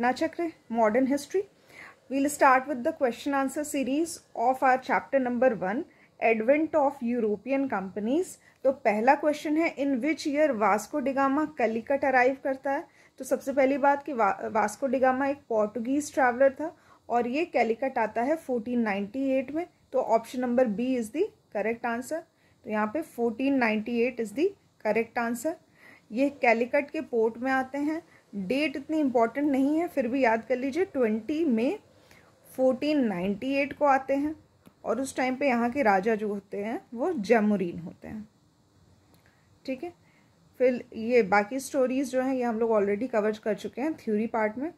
चक्र modern history will start with the question answer series of our chapter number one advent of European companies तो पहला question है in which year Vasco da Gama Calicut arrive करता है तो सबसे पहली बात कि वा, वास्को डिगामा एक पोर्टुगीज ट्रैवलर था और ये कैलिकट आता है 1498 में तो option number B is the correct answer तो यहाँ पे 1498 इज़ दी करेक्ट आंसर ये कैलिकट के पोर्ट में आते हैं डेट इतनी इम्पॉर्टेंट नहीं है फिर भी याद कर लीजिए twenty May fourteen ninety eight को आते हैं और उस टाइम पे यहाँ के राजा जो होते हैं वो जैमुरीन होते हैं ठीक है फिर ये बाकी स्टोरीज जो हैं ये हम लोग ऑलरेडी कवर कर चुके हैं थ्योरी पार्ट में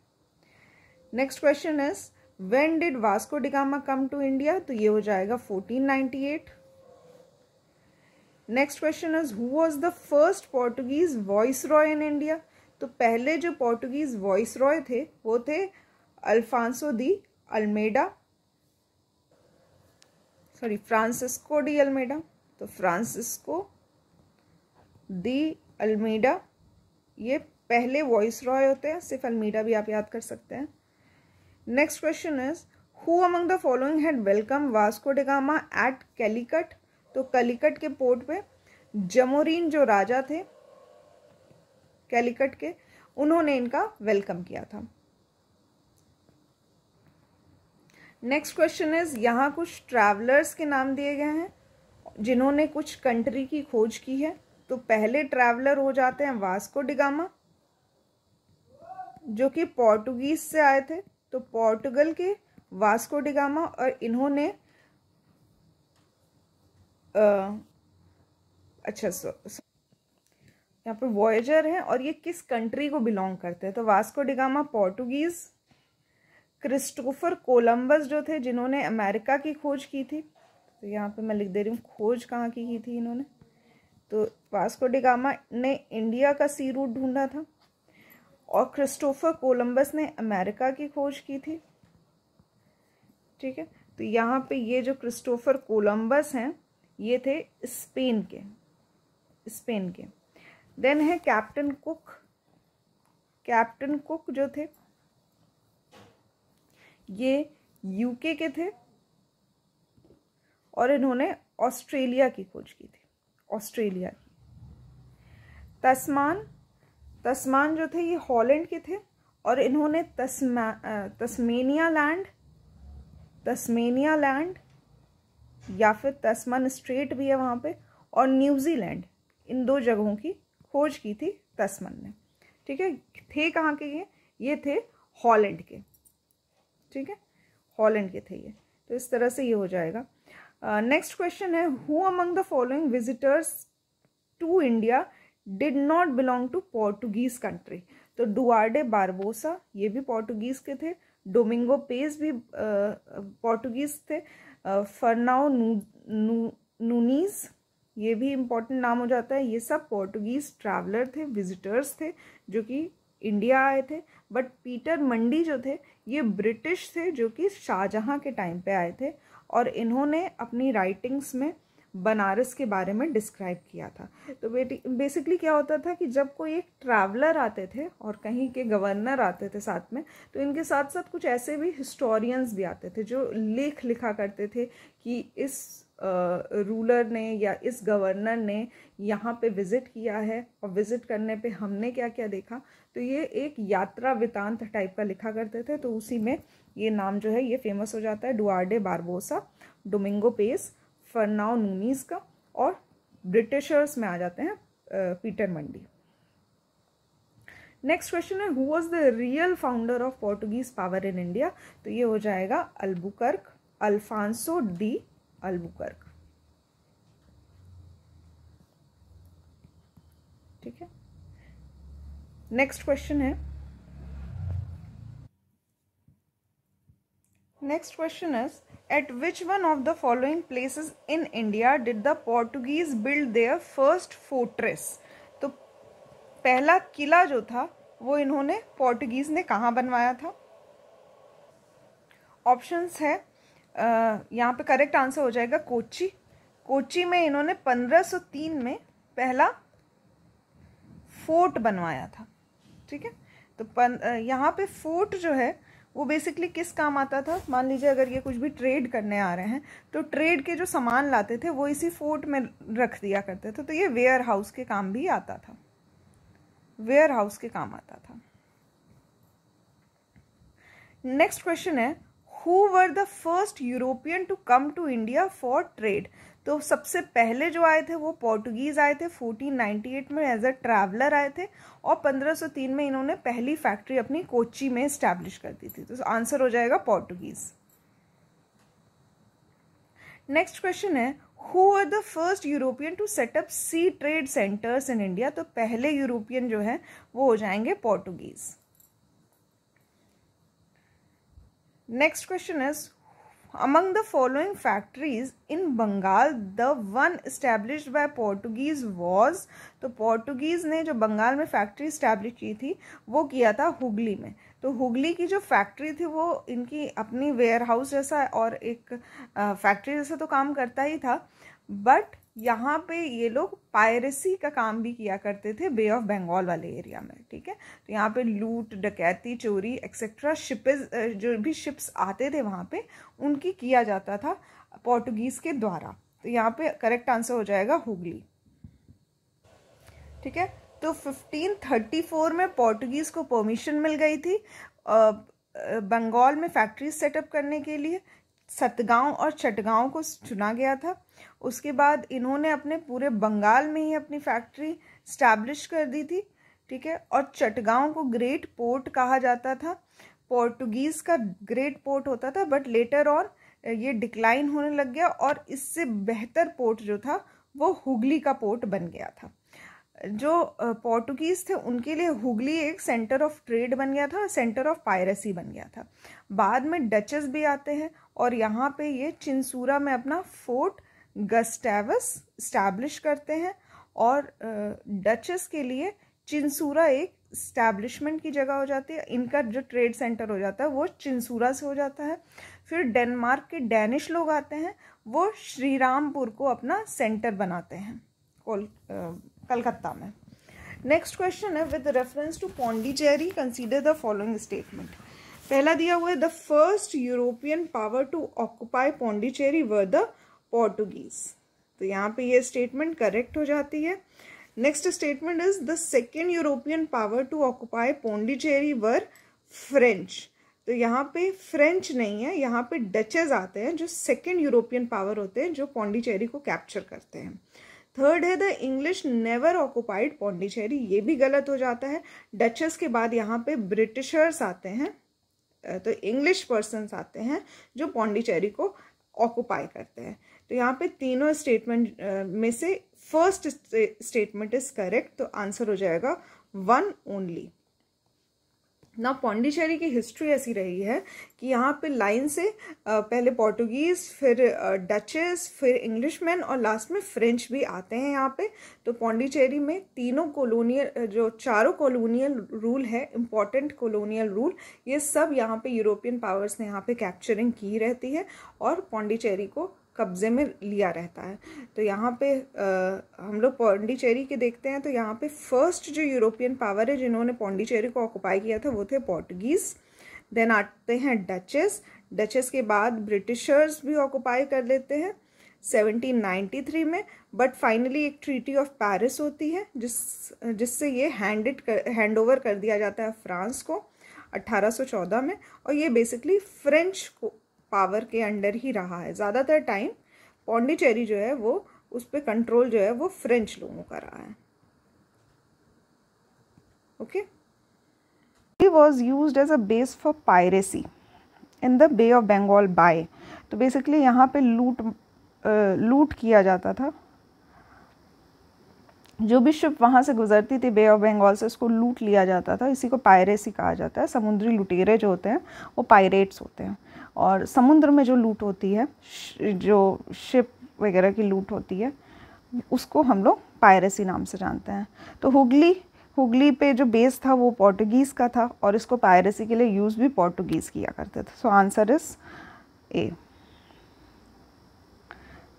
next question is when did Vasco da Gama come to India तो ये हो जाएगा fourteen ninety eight next question is who was the first Portuguese viceroy in India तो पहले जो पोर्टुगीज़ वॉइस रॉय थे वो थे Alfonso de Almeida sorry Francisco de Almeida तो फ्रांसिस्को दी अल्मेडा ये पहले वॉइस रॉय होते हैं सिर्फ अल्मेडा भी आप याद कर सकते हैं next question is who among the following had welcome Vasco da Gama at Calicut तो कैलिकट के पोर्ट पे जमोरीन जो राजा थे कैलिकट के उन्होंने इनका वेलकम किया था नेक्स्ट क्वेश्चन इज यहाँ कुछ ट्रैवलर्स के नाम दिए गए हैं जिन्होंने कुछ कंट्री की खोज की है तो पहले ट्रैवलर हो जाते हैं वास्को डिगामा जो कि पोर्टुगीज से आए थे तो पोर्टुगल के वास्को डिगामा और इन्होंने आ, अच्छा सो, सो यहाँ पर वॉयजर है और ये किस कंट्री को बिलोंग करते हैं तो Vasco da Gama Portuguese Christopher Columbus जो थे जिन्होंने अमेरिका की खोज की थी तो यहाँ पे मैं लिख दे रही हूँ खोज कहाँ की की थी इन्होंने तो वास्को डिगामा ने इंडिया का सी रूट ढूंढा था और क्रिस्टोफर कोलंबस ने अमेरिका की खोज की थी ठीक है तो यहाँ पे ये जो क्रिस्टोफर कोलंबस हैं ये थे स्पेन के स्पेन के देन है कैप्टन कुक कैप्टन कुक जो थे ये यूके के थे और इन्होंने ऑस्ट्रेलिया की खोज की थी ऑस्ट्रेलिया की तस्मान तस्मान जो थे ये हॉलैंड के थे और इन्होंने तस्मा तस्मेनिया लैंड तस्मेनिया लैंड या फिर तस्मान स्ट्रेट भी है वहाँ पे और न्यूजीलैंड इन दो जगहों की खोज की थी तस्मन ने ठीक है थे कहाँ के ये ये थे हॉलैंड के ठीक है हॉलैंड के थे ये तो इस तरह से ये हो जाएगा नेक्स्ट क्वेश्चन है who among the following visitors to India did not belong to Portuguese country तो डुआर्डे बारबोसा ये भी पोर्टुगीज के थे डोमिंगो पेस भी पोर्टुगीज थे फरनाओ नू, नू, नूनीज़ ये भी इम्पोर्टेंट नाम हो जाता है ये सब पोर्टुगीज़ ट्रैवलर थे विजिटर्स थे जो कि इंडिया आए थे बट पीटर मंडी जो थे ये ब्रिटिश थे जो कि शाहजहाँ के टाइम पे आए थे और इन्होंने अपनी राइटिंग्स में बनारस के बारे में डिस्क्राइब किया था तो बेटी बेसिकली क्या होता था कि जब कोई एक ट्रैवलर आते थे और कहीं के गवर्नर आते थे साथ में तो इनके साथ साथ कुछ ऐसे भी हिस्टोरियंस भी आते थे जो लेख लिखा करते थे कि इस रूलर ने या इस गवर्नर ने यहाँ पे विज़िट किया है और विज़िट करने पे हमने क्या क्या देखा तो ये एक यात्रा वृतांत टाइप का लिखा करते थे तो उसी में ये नाम जो है ये फेमस हो जाता है Duarte Barbosa Domingo Paes Fernao Nunes का और ब्रिटिशर्स में आ जाते हैं पीटर मंडी नेक्स्ट क्वेश्चन है who was the real founder of Portuguese power in India तो ये हो जाएगा अल्बुकर्क अल्फांसो डी अल्बुकर्क ठीक है नेक्स्ट क्वेश्चन है next question is at which one of the following places in India did the Portuguese build their first fortress तो पहला किला जो था वो इन्होंने पोर्टुगीज ने कहाँ बनवाया था ऑप्शंस है यहाँ पे करेक्ट आंसर हो जाएगा कोची कोची में इन्होंने 1503 में पहला फोर्ट बनवाया था ठीक है तो पन यहाँ पे फोर्ट जो है वो बेसिकली किस काम आता था मान लीजिए अगर ये कुछ भी ट्रेड करने आ रहे हैं तो ट्रेड के जो सामान लाते थे वो इसी फोर्ट में रख दिया करते थे तो ये वेयर हाउस के काम भी आता था वेयर हाउस के काम आता था नेक्स्ट क्वेश्चन है who were the first European to come to India for trade तो सबसे पहले जो आए थे वो पोर्टुगीज आए थे 1498 में एज अ ट्रैवलर आए थे और 1503 में इन्होंने पहली फैक्ट्री अपनी कोची में स्टैब्लिश कर दी थी तो आंसर हो जाएगा पोर्टुगीज नेक्स्ट क्वेश्चन है who are the first European to set up sea trade centres in India तो पहले यूरोपियन जो है वो हो जाएंगे Portuguese next question is among the following factories in Bengal the one establish by Portuguese was तो Portuguese ने जो बंगाल में फैक्ट्री इस्टेब्लिश की थी वो किया था हुगली में तो हुगली की जो फैक्ट्री थी वो इनकी अपनी वेयर हाउस जैसा और एक फैक्ट्री जैसा तो काम करता ही था बट यहाँ पे ये लोग पायरेसी का काम भी किया करते थे बे ऑफ बंगाल वाले एरिया में ठीक है तो यहाँ पे लूट डकैती चोरी एक्सेट्रा शिपेज जो भी शिप्स आते थे वहाँ पे उनकी किया जाता था पोर्टुगीज़ के द्वारा तो यहाँ पे करेक्ट आंसर हो जाएगा हुगली ठीक है तो 1534 में पोर्टुगीज़ को परमिशन मिल गई थी बंगाल में फैक्ट्रीज सेटअप करने के लिए सतगांव और चटगांव को चुना गया था उसके बाद इन्होंने अपने पूरे बंगाल में ही अपनी फैक्ट्री स्टैब्लिश कर दी थी ठीक है और चटगांव को ग्रेट पोर्ट कहा जाता था पोर्टुगीज़ का ग्रेट पोर्ट होता था बट लेटर ऑन ये डिक्लाइन होने लग गया और इससे बेहतर पोर्ट जो था वो हुगली का पोर्ट बन गया था जो पोर्टुगीज़ थे उनके लिए हुगली एक सेंटर ऑफ ट्रेड बन गया था सेंटर ऑफ पायरेसी बन गया था बाद में डचेस भी आते हैं और यहाँ पे ये चिंसूरा में अपना फोर्ट गस्टेवस स्टैब्लिश करते हैं और डचेस के लिए चिंसूरा एक स्टैब्लिशमेंट की जगह हो जाती है इनका जो ट्रेड सेंटर हो जाता है वो चिंसूरा से हो जाता है फिर डेनमार्क के डैनिश लोग आते हैं वो श्रीरामपुर को अपना सेंटर बनाते हैं कोल कलकत्ता में नेक्स्ट क्वेश्चन है with reference to Pondicherry consider the following statement पहला दिया हुआ है the first European power to occupy Pondicherry were the Portuguese तो यहाँ पे ये स्टेटमेंट करेक्ट हो जाती है next statement is the second European power to occupy Pondicherry were French तो यहाँ पे फ्रेंच नहीं है यहाँ पे डचेज आते हैं जो सेकेंड यूरोपियन पावर होते हैं जो पौंडीचेरी को कैप्चर करते हैं थर्ड है the English never occupied Pondicherry ये भी गलत हो जाता है डचेस के बाद यहाँ पे ब्रिटिशर्स आते हैं तो इंग्लिश पर्सनस आते हैं जो पौंडीचेरी को ऑक्यूपाई करते हैं तो यहाँ पे तीनों स्टेटमेंट में से फर्स्ट स्टेटमेंट इज करेक्ट तो आंसर हो जाएगा वन ओनली ना पौंडीचेरी की हिस्ट्री ऐसी रही है कि यहाँ पे लाइन से पहले पोर्टुगीज़ फिर डचेस फिर इंग्लिशमैन और लास्ट में फ्रेंच भी आते हैं यहाँ पे तो पौंडीचेरी में तीनों कॉलोनियल जो चारों कॉलोनियल रूल है इम्पॉर्टेंट कॉलोनियल रूल ये सब यहाँ पे यूरोपियन पावर्स ने यहाँ पे कैप्चरिंग की रहती है और पौंडीचेरी को कब्ज़े में लिया रहता है तो यहाँ पे आ, हम लोग पौंडीचेरी के देखते हैं तो यहाँ पे फर्स्ट जो यूरोपियन पावर है जिन्होंने पौंडीचेरी को ऑक्यूपाई किया था वो थे पोर्टुगीज़ देन आते हैं डचेस डचेस के बाद ब्रिटिशर्स भी ऑक्यूपाई कर लेते हैं 1793 में बट फाइनली एक ट्रीटी ऑफ पैरिस होती है जिस जिससे ये हैंडेड कर हैंड ओवर कर दिया जाता है फ्रांस को 1814 में और ये बेसिकली फ्रेंच को पावर के अंडर ही रहा है ज़्यादातर टाइम पौंडीचेरी जो है वो उस पर कंट्रोल जो है वो फ्रेंच लोगों का रहा है okay he was use as a base for piracy in the Bay of Bengal by तो बेसिकली यहाँ पे लूट लूट किया जाता था जो भी शिप वहाँ से गुजरती थी बे ऑफ बंगाल से उसको लूट लिया जाता था इसी को पायरेसी कहा जाता है समुद्री लुटेरे जो होते हैं वो पायरेट्स होते हैं और समुद्र में जो लूट होती है जो शिप वगैरह की लूट होती है उसको हम लोग पायरेसी नाम से जानते हैं तो हुगली हुगली पे जो बेस था वो पोर्टुगीज़ का था और इसको पायरेसी के लिए यूज़ भी पोर्टुगीज़ किया करते थे so answer is A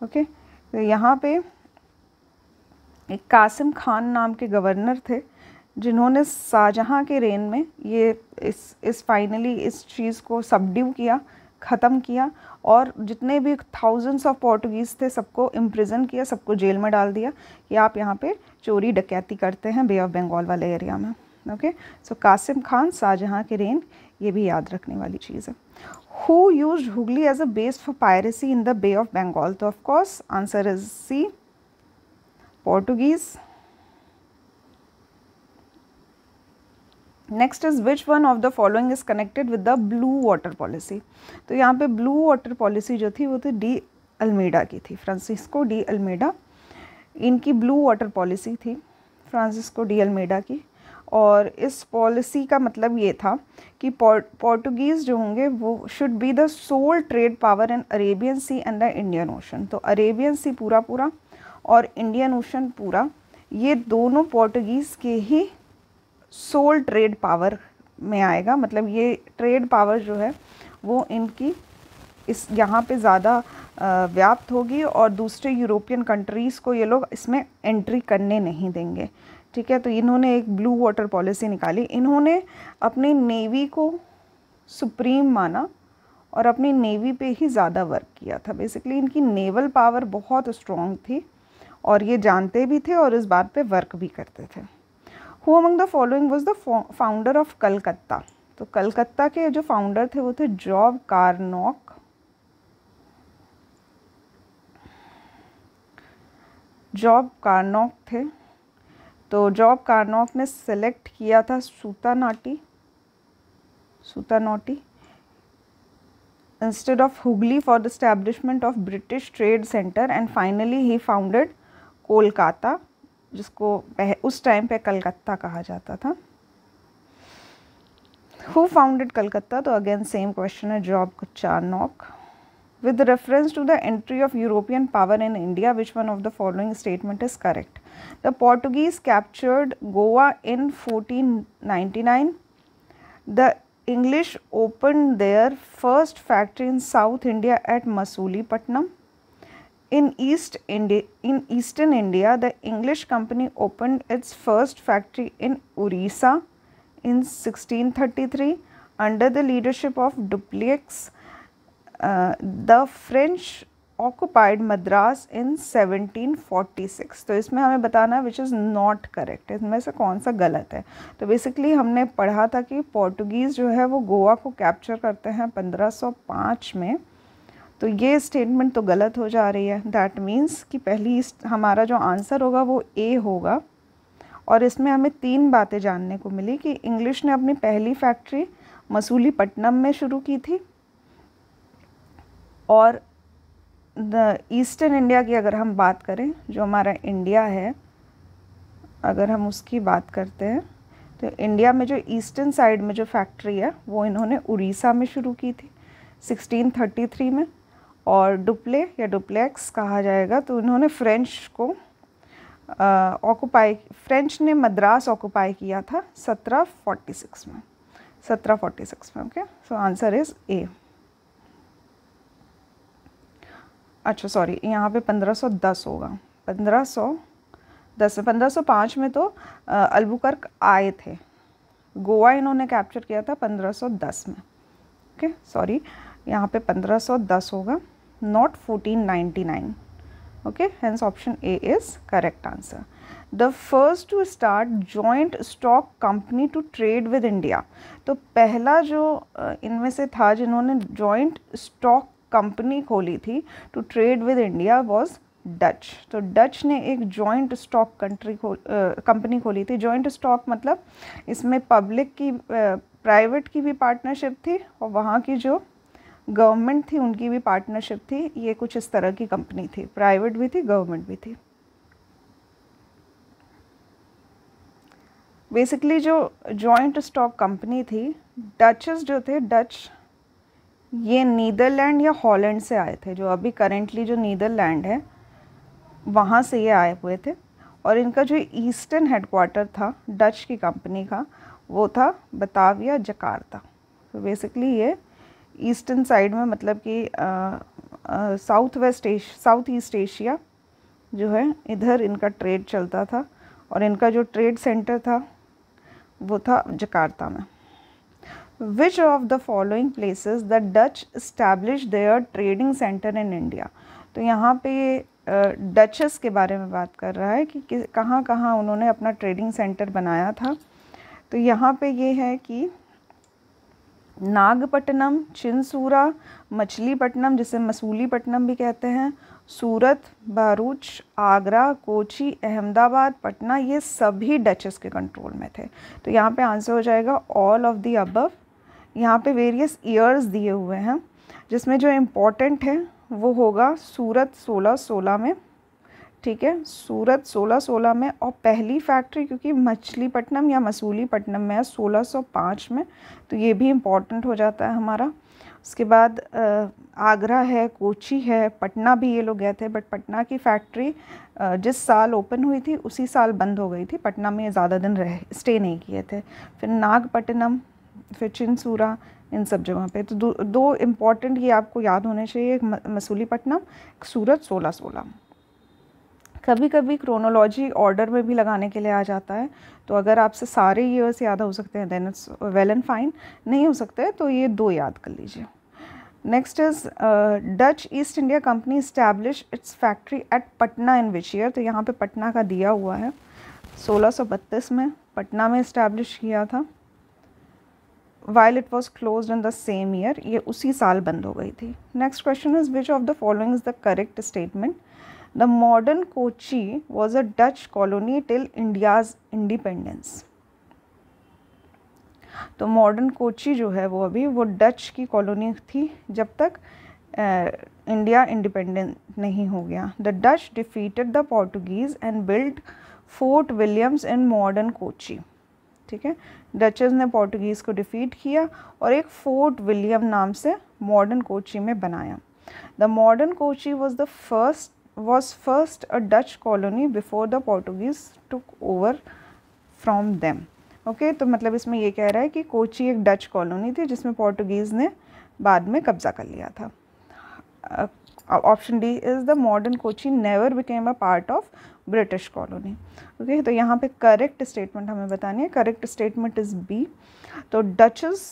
okay तो यहाँ पे एक कासिम खान नाम के गवर्नर थे जिन्होंने शाहजहाँ के रेन में ये इस इस फाइनली इस चीज़ को सबड्यू किया ख़त्म किया और जितने भी थाउजेंड्स ऑफ पोर्टुगीज़ थे सबको इम्प्रिजन किया सबको जेल में डाल दिया कि आप यहाँ पे चोरी डकैती करते हैं बे ऑफ बंगाल वाले एरिया में ओके सो कासिम खान शाहजहाँ के रेन ये भी याद रखने वाली चीज़ है who use Hooghly as a base for piracy in the Bay of Bengal तो of course answer is C Portuguese next is which one of the following is connected with the blue water policy तो यहाँ पे ब्लू वाटर पॉलिसी जो थी वो थी D Almeida की थी फ्रांसिस्को डी अल्मेडा इनकी ब्लू वाटर पॉलिसी थी फ्रांसिस्को डी अल्मेडा की और इस पॉलिसी का मतलब ये था कि पोर्टुगीज़ जो होंगे वो should be the sole trade power in Arabian Sea and the Indian Ocean तो अरेबियन सी पूरा पूरा और इंडियन ओशन पूरा ये दोनों पोर्टुगीज़ के ही सोल ट्रेड पावर में आएगा मतलब ये ट्रेड पावर जो है वो इनकी इस यहाँ पे ज़्यादा व्याप्त होगी और दूसरे यूरोपियन कंट्रीज़ को ये लोग इसमें एंट्री करने नहीं देंगे ठीक है तो इन्होंने एक ब्लू वाटर पॉलिसी निकाली इन्होंने अपनी नेवी को सुप्रीम माना और अपनी नेवी पे ही ज़्यादा वर्क किया था बेसिकली इनकी नेवल पावर बहुत स्ट्रॉन्ग थी और ये जानते भी थे और इस बात पे वर्क भी करते थे who among the following was the founder of Calcutta तो कलकत्ता के जो फाउंडर थे वो थे जॉब कारनॉक जॉब कारनॉक थे तो जॉब कारनॉक ने सेलेक्ट किया था Sutanuti Sutanuti instead of Hooghly for the establishment of British trade centre and finally he founded Kolkata जिसको पह, उस टाइम पे कलकत्ता कहा जाता था हु फाउंडेड कलकत्ता तो अगेन सेम क्वेश्चन है Job Charnock with reference to the entry of European power in India which one of the following statement is correct the Portuguese captured Goa in fourteen ninety nine the English open their first factory in south India at Masulipatnam In East India, in Eastern India, the English company opened its first factory in Orissa in 1633 under the leadership of Dupleix. Uh, the French occupied madras in 1746 तो इसमें हमें बताना which is not correct इसमें से कौन सा गलत है तो बेसिकली हमने पढ़ा था कि पोर्टुगीज़ जो है वो गोवा को कैप्चर करते हैं 1505 में तो ये स्टेटमेंट तो गलत हो जा रही है दैट मीन्स कि पहली हमारा जो आंसर होगा वो ए होगा और इसमें हमें तीन बातें जानने को मिली कि इंग्लिश ने अपनी पहली फैक्ट्री मसूली पट्टनम में शुरू की थी और ईस्टर्न इंडिया की अगर हम बात करें जो हमारा इंडिया है अगर हम उसकी बात करते हैं तो इंडिया में जो ईस्टर्न साइड में जो फैक्ट्री है वो इन्होंने उड़ीसा में शुरू की थी 1633 में और डुप्ले या डुप्लेक्स कहा जाएगा तो इन्होंने फ्रेंच को ऑक्यूपाई फ्रेंच ने मद्रास ऑक्यूपाई किया था 1746 में 1746 में okay so answer is A अच्छा सॉरी यहाँ पे 1510 होगा 1510 1505 में तो अल्बुकर्क आए थे गोवा इन्होंने कैप्चर किया था 1510 में ओके सॉरी यहाँ पे 1510 होगा not 1499 okay hence option a is correct answer the first to start joint stock company to trade with india to pehla jo uh, inme se tha jinhone joint stock company kholi thi to trade with india was Dutch तो Dutch ने एक joint stock country company खोली थी joint stock मतलब इसमें public की private की भी पार्टनरशिप थी और वहाँ की जो गवर्नमेंट थी उनकी भी पार्टनरशिप थी ये कुछ इस तरह की कंपनी थी प्राइवेट भी थी गवर्नमेंट भी थी बेसिकली जो जॉइंट स्टॉक कंपनी थी डचेस जो थे डच ये नीदरलैंड या हॉलैंड से आए थे जो अभी करेंटली जो नीदरलैंड है वहाँ से ये आए हुए थे और इनका जो ईस्टर्न हेडक्वार्टर था डच की कंपनी का वो था बताविया जकार्ता तो बेसिकली ये ईस्टर्न साइड में मतलब कि south west south east Asia जो है इधर इनका ट्रेड चलता था और इनका जो ट्रेड सेंटर था वो था जकार्ता में which of the following places the Dutch establish their trading centre in India तो यहाँ पे डचेस के बारे में बात कर रहा है कि कहाँ कहाँ उन्होंने अपना ट्रेडिंग सेंटर बनाया था तो यहाँ पे ये यह है कि नागपट्टनम चिनसूरा मछलीपट्टनम जिसे मसूलीपट्टनम भी कहते हैं सूरत भरूच आगरा कोची अहमदाबाद पटना ये सभी डचेस के कंट्रोल में थे तो यहाँ पे आंसर हो जाएगा ऑल ऑफ दी अबव यहाँ पे वेरियस ईयर्स दिए हुए हैं जिसमें जो इम्पोर्टेंट है वो होगा सूरत सोलह सोलह में ठीक है सूरत सोलह सोलह में और पहली फैक्ट्री क्योंकि मछलीपट्टनम या मसूलीपट्टनम में है सोलह सौ पाँच में तो ये भी इम्पोर्टेंट हो जाता है हमारा उसके बाद आगरा है कोची है पटना भी ये लोग गए थे बट पटना की फैक्ट्री जिस साल ओपन हुई थी उसी साल बंद हो गई थी पटना में ज़्यादा दिन रह स्टे नहीं किए थे फिर नागपट्टनम फिर चिनसूरा इन सब जगह पे तो दो, दो इम्पॉर्टेंट ये आपको याद होने चाहिए एक मसूलीपट्टनम एक सूरत सोलह सोलह कभी कभी क्रोनोलॉजी ऑर्डर में भी लगाने के लिए आ जाता है तो अगर आपसे सारे ईयर्स याद हो सकते हैं then it's well and fine नहीं हो सकते तो ये दो याद कर लीजिए next is Dutch East India Company establish its factory at Patna in which year तो यहाँ पे पटना का दिया हुआ है 1632 में पटना में इस्टेब्लिश किया था while it was close in the same year ये उसी साल बंद हो गई थी next question is which of the following is the correct statement the modern Kochi was a Dutch colony till India's independence तो मॉडर्न कोची जो है वो अभी वो डच की कॉलोनी थी जब तक इंडिया इंडिपेंडेंट नहीं हो गया the Dutch defeated the Portuguese and build Fort Williams in modern Kochi ठीक है डचेज ने पोर्टुगीज़ को डिफीट किया और एक फोर्ट विलियम नाम से मॉडर्न कोची में बनाया the modern Kochi was the first was first a Dutch colony before the Portuguese took over from them. Okay okay, तो मतलब इसमें ये कह रहा है कि कोची एक डच कॉलोनी थी जिसमें पोर्टुगीज़ ने बाद में कब्जा कर लिया था option D is the modern Kochi never became a part of British colony okay तो यहाँ पे करेक्ट स्टेटमेंट हमें बतानी है करेक्ट स्टेटमेंट इज़ बी तो डचेस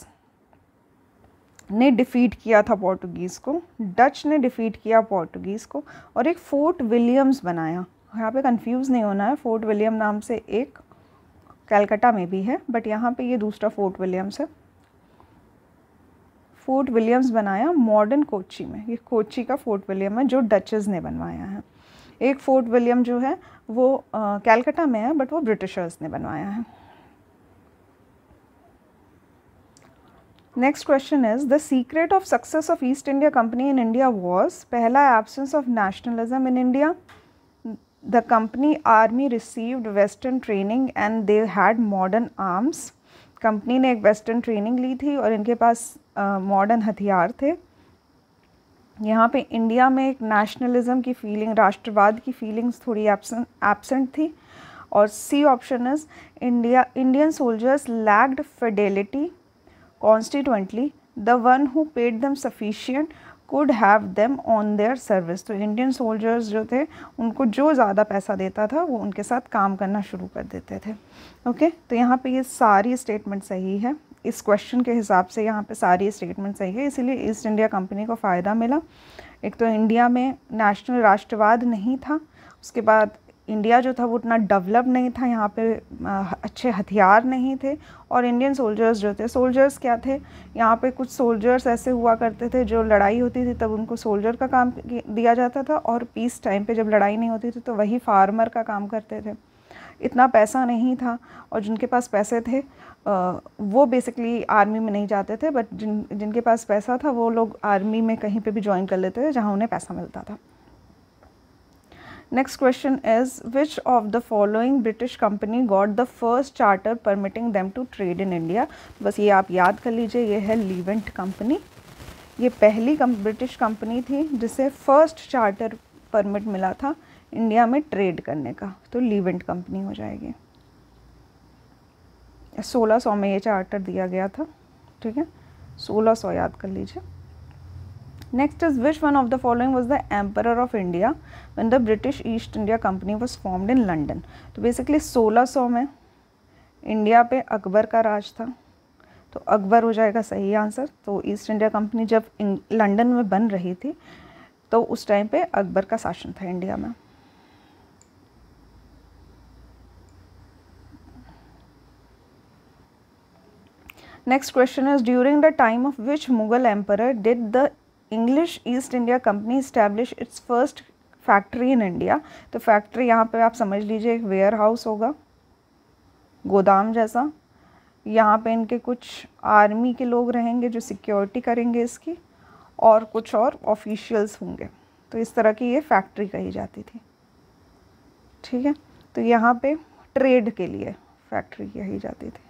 ने डिफ़ीट किया था पोर्टुगीज़ को डच ने डिफ़ीट किया पोर्टुगीज़ को और एक फोर्ट विलियम्स बनाया यहाँ पे कंफ्यूज नहीं होना है फोर्ट विलियम नाम से एक कैलकाटा में भी है बट यहाँ पे ये दूसरा फोर्ट विलियम्स है फोर्ट विलियम्स बनाया मॉडर्न कोची में ये कोची का फोर्ट विलियम है जो डचेज़ ने बनवाया है एक फोर्ट विलियम जो है वो कैलकाटा में है बट वो ब्रिटिशर्स ने बनवाया है next question is the secret of success of East India company in India was पहला absence of nationalism in India the company army received western training and they had modern arms company ने एक western training ली थी और इनके पास modern uh, हथियार थे यहाँ पे इंडिया में एक नेशनलिज्म की फीलिंग राष्ट्रवाद की फीलिंग्स थोड़ी एबसेंट थी और C option is India Indian soldiers lagged fidelity constantly the one who paid them sufficient could have them on their service. तो इंडियन सोल्जर्स जो थे उनको जो ज़्यादा पैसा देता था वो उनके साथ काम करना शुरू कर देते थे ओके okay? तो यहाँ पे ये सारी स्टेटमेंट सही है इस क्वेश्चन के हिसाब से यहाँ पे सारी स्टेटमेंट सही है इसीलिए ईस्ट इंडिया कंपनी को फ़ायदा मिला एक तो इंडिया में नेशनल राष्ट्रवाद नहीं था उसके बाद इंडिया जो था वो उतना डेवलप नहीं था यहाँ पे अच्छे हथियार नहीं थे और इंडियन सोल्जर्स जो थे सोल्जर्स क्या थे यहाँ पे कुछ सोल्जर्स ऐसे हुआ करते थे जो लड़ाई होती थी तब उनको सोल्जर का काम दिया जाता था और पीस टाइम पे जब लड़ाई नहीं होती थी तो वही फार्मर का काम करते थे इतना पैसा नहीं था और जिनके पास पैसे थे वो बेसिकली आर्मी में नहीं जाते थे बट जिन जिनके पास पैसा था वो लोग आर्मी में कहीं पर भी ज्वाइन कर लेते थे जहाँ उन्हें पैसा मिलता था Next question is which of the following British company got the first charter permitting them to trade in India? बस ये आप याद कर लीजिए ये है लीवेंट कंपनी ये पहली ब्रिटिश कंपनी थी जिसे फर्स्ट चार्टर परमिट मिला था इंडिया में ट्रेड करने का तो लीवेंट कंपनी हो जाएगी सोलह सौ में ये चार्टर दिया गया था ठीक है सोलह सौ याद कर लीजिए Next is which one of the following was the emperor of India when the British East India Company was formed in London? तो basically 1600 में इंडिया पे अकबर का राज था तो अकबर हो जाएगा सही आंसर तो ईस्ट इंडिया कंपनी जब लंदन में बन रही थी तो उस टाइम पे अकबर का शासन था इंडिया में next question is during the time of which Mughal emperor did the English East India Company establish its first factory in India तो फैक्ट्री यहाँ पे आप समझ लीजिए एक वेयर हाउस होगा गोदाम जैसा यहाँ पे इनके कुछ आर्मी के लोग रहेंगे जो सिक्योरिटी करेंगे इसकी और कुछ और ऑफिशियल्स होंगे तो इस तरह की ये फैक्ट्री कही जाती थी ठीक है तो यहाँ पे ट्रेड के लिए फैक्ट्री कही जाती थी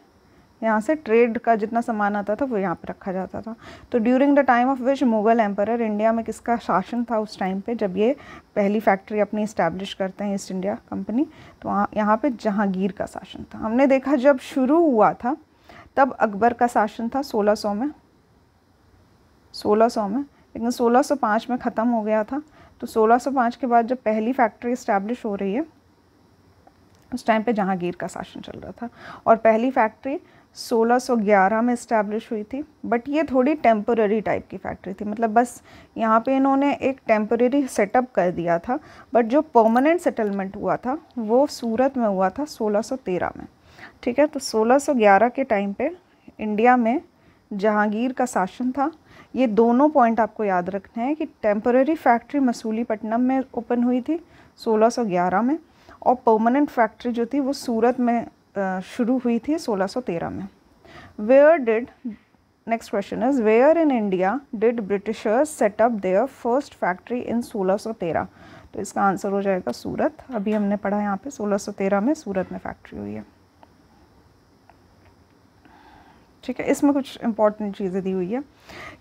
यहाँ से ट्रेड का जितना सामान आता था वो यहाँ पर रखा जाता था तो during the time of which Mughal emperor India में किसका शासन था उस टाइम पे जब ये पहली फैक्ट्री अपनी इस्टेब्लिश करते हैं ईस्ट इंडिया कंपनी तो वहाँ यहाँ पर जहांगीर का शासन था हमने देखा जब शुरू हुआ था तब अकबर का शासन था सौ में सौ में लेकिन पाँच में ख़त्म हो गया था तो पाँच के बाद जब पहली फैक्ट्री इस्टेब्लिश हो रही है उस टाइम पे जहांगीर का शासन चल रहा था और पहली फैक्ट्री 1611 में इस्टेब्लिश हुई थी बट ये थोड़ी टेम्पररी टाइप की फैक्ट्री थी मतलब बस यहाँ पे इन्होंने एक टेम्पररी सेटअप कर दिया था बट जो परमानेंट सेटलमेंट हुआ था वो सूरत में हुआ था 1613 में ठीक है तो 1611 के टाइम पे इंडिया में जहांगीर का शासन था ये दोनों पॉइंट आपको याद रखने हैं कि टेम्पररी फैक्ट्री मसूलीपट्टनम में ओपन हुई थी सोलह में और परमानेंट फैक्ट्री जो थी वो सूरत में शुरू हुई थी 1613 में where did next question is where in India did Britishers setup their first factory in 1613 तो इसका आंसर हो जाएगा सूरत अभी हमने पढ़ा यहाँ पे 1613 में सूरत में फैक्ट्री हुई है ठीक है इसमें कुछ इंपॉर्टेंट चीज़ें दी हुई है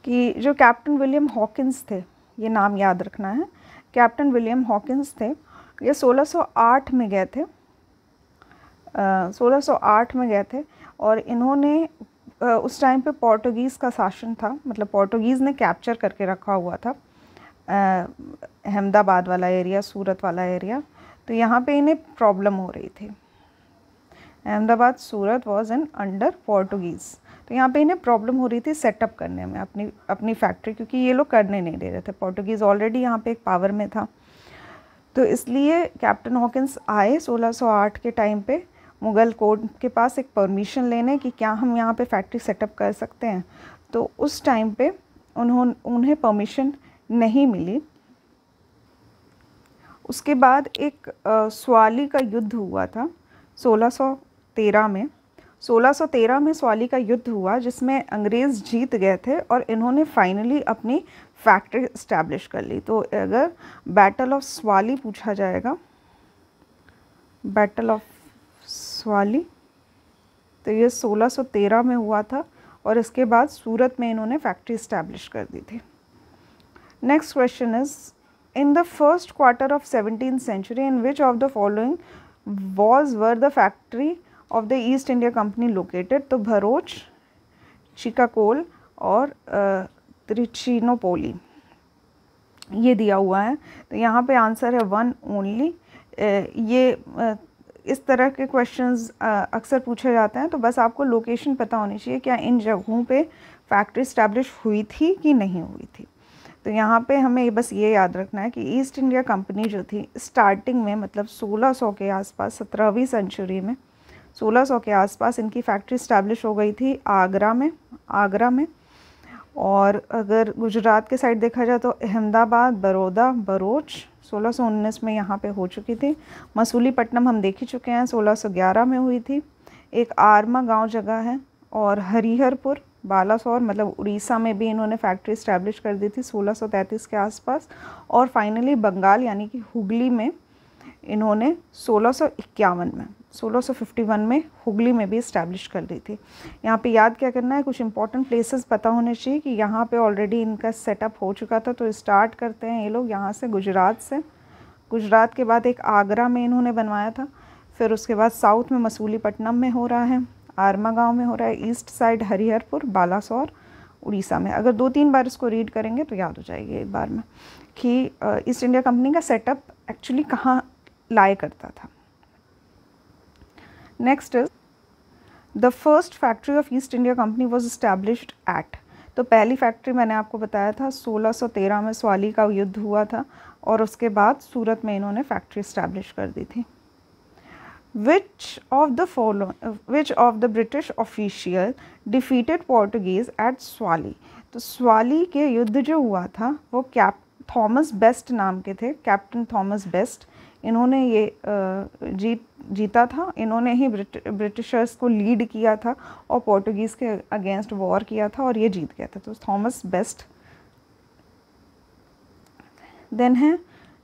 कि जो कैप्टन विलियम हॉकिंस थे ये नाम याद रखना है कैप्टन विलियम हॉकिंस थे ये 1608 में गए थे 1608 में गए थे और इन्होंने उस टाइम पे पोर्टुगीज़ का शासन था मतलब पोर्टुगीज़ ने कैप्चर करके रखा हुआ था अहमदाबाद वाला एरिया सूरत वाला एरिया तो यहाँ पे इन्हें प्रॉब्लम हो रही थी Ahmedabad Surat was in under Portuguese तो यहाँ पे इन्हें प्रॉब्लम हो रही थी सेटअप करने में अपनी अपनी फैक्ट्री क्योंकि ये लोग करने नहीं दे रहे थे पोर्टुगीज़ ऑलरेडी यहाँ पे एक पावर में था तो इसलिए कैप्टन हॉकिंस आए 1608 के टाइम पे मुग़ल कोर्ट के पास एक परमिशन लेने कि क्या हम यहाँ पे फैक्ट्री सेटअप कर सकते हैं तो उस टाइम पे उन्होंने उन्हें परमिशन नहीं मिली उसके बाद एक स्वाली का युद्ध हुआ था 1613 में 1613 में स्वाली का युद्ध हुआ जिसमें अंग्रेज़ जीत गए थे और इन्होंने फाइनली अपनी फैक्ट्री इस्टेब्लिश कर ली तो अगर बैटल ऑफ स्वाली पूछा जाएगा बैटल ऑफ बुक्स वाली तो ये 1613 में हुआ था और इसके बाद सूरत में इन्होंने फैक्ट्री इस्टेब्लिश कर दी थी next question is in the first quarter of seventeen century in which of the following was where the factory of the East India Company located तो भरोच चिकाकोल और त्रिचिनोपोली ये दिया हुआ है तो यहाँ पे आंसर है वन ओनली ये इस तरह के क्वेश्चंस अक्सर पूछे जाते हैं तो बस आपको लोकेशन पता होनी चाहिए क्या इन जगहों पे फैक्ट्री इस्टेब्लिश हुई थी कि नहीं हुई थी तो यहाँ पे हमें बस ये याद रखना है कि ईस्ट इंडिया कंपनी जो थी स्टार्टिंग में मतलब 1600 के आसपास सत्रहवीं सेंचुरी में 1600 के आसपास इनकी फैक्ट्री इस्टेब्लिश हो गई थी आगरा में आगरा में और अगर गुजरात के साइड देखा जाए तो अहमदाबाद बड़ौदा बरोच सोलह में यहाँ पे हो चुकी थी मसूलीपट्टनम हम देख ही चुके हैं 1611 में हुई थी एक आर्मा गांव जगह है और हरिहरपुर बालासोर मतलब उड़ीसा में भी इन्होंने फैक्ट्री इस्टेब्लिश कर दी थी 1633 के आसपास और फाइनली बंगाल यानी कि हुगली में इन्होंने सोलह में 1651 में हुगली में भी इस्टेब्लिश कर दी थी यहाँ पे याद क्या करना है कुछ इंपॉर्टेंट प्लेसेस पता होने चाहिए कि यहाँ पे ऑलरेडी इनका सेटअप हो चुका था तो स्टार्ट करते हैं ये लोग यहाँ से गुजरात से गुजरात के बाद एक आगरा में इन्होंने बनवाया था फिर उसके बाद साउथ में मसूलीपट्टनम में हो रहा है आरमा गाँव में हो रहा है ईस्ट साइड हरिहरपुर बालासौर उड़ीसा में अगर दो तीन बार इसको रीड करेंगे तो याद हो जाएगी एक बार में कि ईस्ट इंडिया कंपनी का सेटअप एक्चुअली कहाँ लाया करता था next is the first factory of East India company was established at तो पहली फैक्ट्री मैंने आपको बताया था 1613 में स्वाली का युद्ध हुआ था और उसके बाद सूरत में इन्होंने फैक्ट्री इस्टेब्लिश कर दी थी which of the follow which of the British official defeated Portuguese at Swally तो स्वाली के युद्ध जो हुआ था वो कैप थॉमस बेस्ट नाम के थे कैप्टन थॉमस बेस्ट इन्होंने ये जीत जीता था इन्होंने ही ब्रिटिशर्स को लीड किया था और पोर्टुगीज़ के अगेंस्ट वॉर किया था और ये जीत गया था तो थॉमस बेस्ट देन है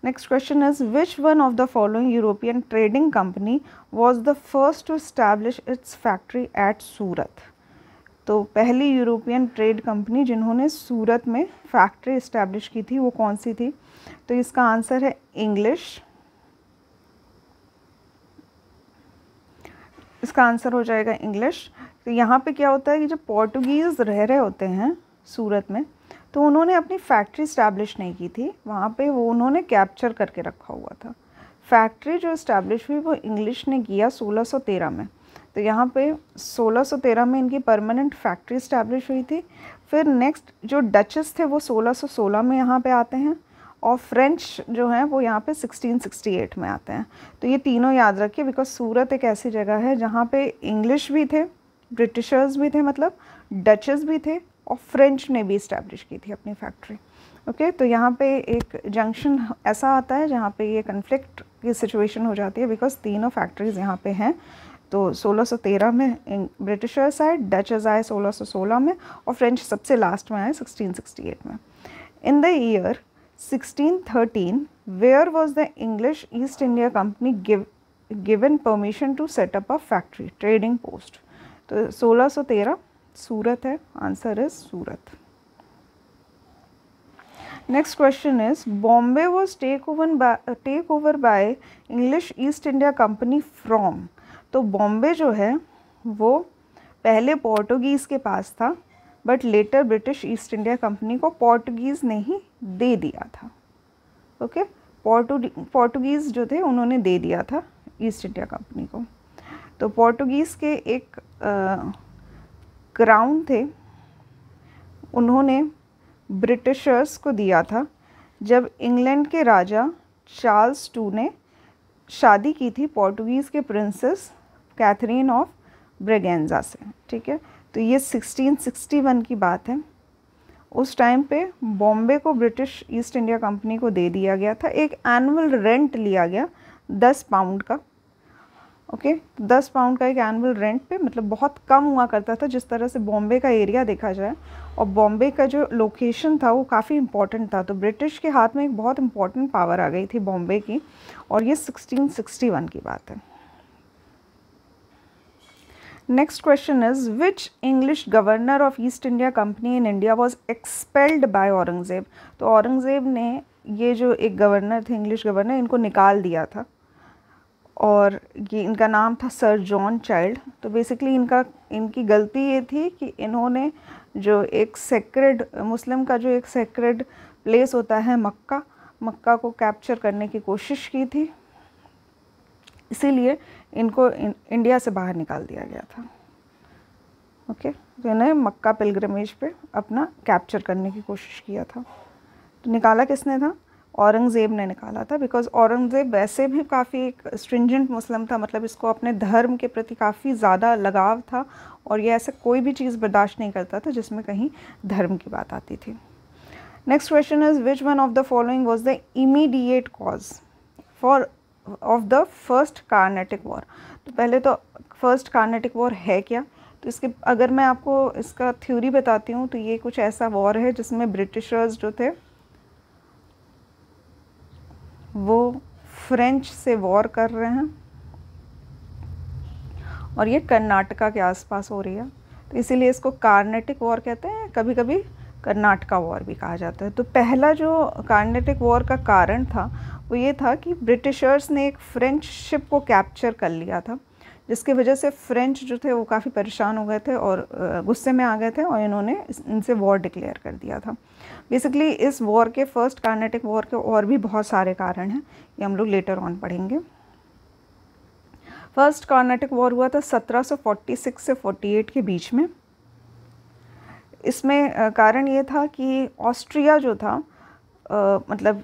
next question is which one of the following European trading company was the first to establish its factory at Surat तो पहली यूरोपियन ट्रेड कंपनी जिन्होंने सूरत में फैक्ट्री इस्टेब्लिश की थी वो कौन सी थी तो इसका आंसर है इंग्लिश इसका आंसर हो जाएगा इंग्लिश तो यहाँ पे क्या होता है कि जब पोर्टुगीज़ रह रहे होते हैं सूरत में तो उन्होंने अपनी फैक्ट्री इस्टेब्लिश नहीं की थी वहाँ पे वो उन्होंने कैप्चर करके रखा हुआ था फैक्ट्री जो इस्टेब्लिश हुई वो इंग्लिश ने किया 1613 में तो यहाँ पे 1613 में इनकी परमानेंट फैक्ट्री इस्टेब्लिश हुई थी फिर नेक्स्ट जो डचेस थे वो सोलह में यहाँ पर आते हैं और फ्रेंच जो हैं वो यहाँ पे 1668 में आते हैं तो ये तीनों याद रखिए बिकॉज सूरत एक ऐसी जगह है जहाँ पे इंग्लिश भी थे ब्रिटिशर्स भी थे मतलब डचेस भी थे और फ्रेंच ने भी इस्टेब्लिश की थी अपनी फैक्ट्री ओके okay, तो यहाँ पे एक जंक्शन ऐसा आता है जहाँ पे ये कन्फ्लिक्ट की सिचुएशन हो जाती है बिकॉज तीनों फैक्ट्रीज़ यहाँ पे हैं तो 1613 में ब्रिटिशर्स आए डचेस आए 1616 में और फ्रेंच सबसे लास्ट में आए 1668 में in the year 1613, where was the English East India Company give, given permission to set up a factory, trading post? तो 1613 सूरत है answer is Surat next question is Bombay was take over take over by English East India company from तो बॉम्बे जो है वो पहले Portuguese के पास था but later British East India company को पोर्टुगीज़ ने ही दे दिया था ओके पोर्टुगीज़ जो थे उन्होंने दे दिया था ईस्ट इंडिया कंपनी को तो पोर्टुगीज़ के एक क्राउन थे उन्होंने ब्रिटिशर्स को दिया था जब इंग्लैंड के राजा चार्ल्स टू ने शादी की थी पोर्टुगीज़ के प्रिंसेस कैथरीन ऑफ ब्रेगेंजा से ठीक है तो ये 1661 की बात है उस टाइम पे बॉम्बे को ब्रिटिश ईस्ट इंडिया कंपनी को दे दिया गया था एक एनुअल रेंट लिया गया दस पाउंड का ओके okay? तो दस पाउंड का एक एनुअल रेंट पे मतलब बहुत कम हुआ करता था जिस तरह से बॉम्बे का एरिया देखा जाए और बॉम्बे का जो लोकेशन था वो काफ़ी इम्पॉर्टेंट था तो ब्रिटिश के हाथ में एक बहुत इम्पॉर्टेंट पावर आ गई थी बॉम्बे की और ये 1661 की बात है next question is which English governor of East India company in India was expelled by Aurangzeb तो औरंगज़ेब ने ये जो एक गवर्नर थे इंग्लिश गवर्नर इनको निकाल दिया था और ये इनका नाम था सर जॉन चाइल्ड तो बेसिकली इनका इनकी गलती ये थी कि इन्होंने जो एक सेक्रेड मुस्लिम का जो एक सेक्रेड प्लेस होता है मक्का मक्का को कैप्चर करने की कोशिश की थी इसीलिए इनको इन, इंडिया से बाहर निकाल दिया गया था ओके तो इन्हें मक्का पिलग्रमेज पे अपना कैप्चर करने की कोशिश किया था तो निकाला किसने था औरंगज़ेब ने निकाला था बिकॉज औरंगज़ेब वैसे भी काफ़ी एक स्ट्रिंजेंट मुस्लिम था मतलब इसको अपने धर्म के प्रति काफ़ी ज़्यादा लगाव था और ये ऐसा कोई भी चीज़ बर्दाश्त नहीं करता था जिसमें कहीं धर्म की बात आती थी next question is which one of the following was the immediate cause for of the first carnatic war तो पहले तो first carnatic war है क्या तो इसके अगर मैं आपको इसका theory बताती हूँ तो ये कुछ ऐसा war है जिसमें Britishers जो थे वो French से war कर रहे हैं और ये कर्नाटका के आसपास हो रही है तो इसीलिए इसको कार्नेटिक वॉर कहते हैं कभी कभी कर्नाटका वॉर भी कहा जाता है तो पहला जो कार्नेटिक वॉर का कारण था वो ये था कि ब्रिटिशर्स ने एक फ्रेंच शिप को कैप्चर कर लिया था जिसकी वजह से फ्रेंच जो थे वो काफ़ी परेशान हो गए थे और गुस्से में आ गए थे और इन्होंने इनसे वॉर डिक्लेयर कर दिया था बेसिकली इस वॉर के फर्स्ट कार्नेटिक वॉर के और भी बहुत सारे कारण हैं ये हम लोग लेटर ऑन पढ़ेंगे फर्स्ट कार्नेटिक वॉर हुआ था 1746 से 48 के बीच में इसमें कारण ये था कि ऑस्ट्रिया जो था आ, मतलब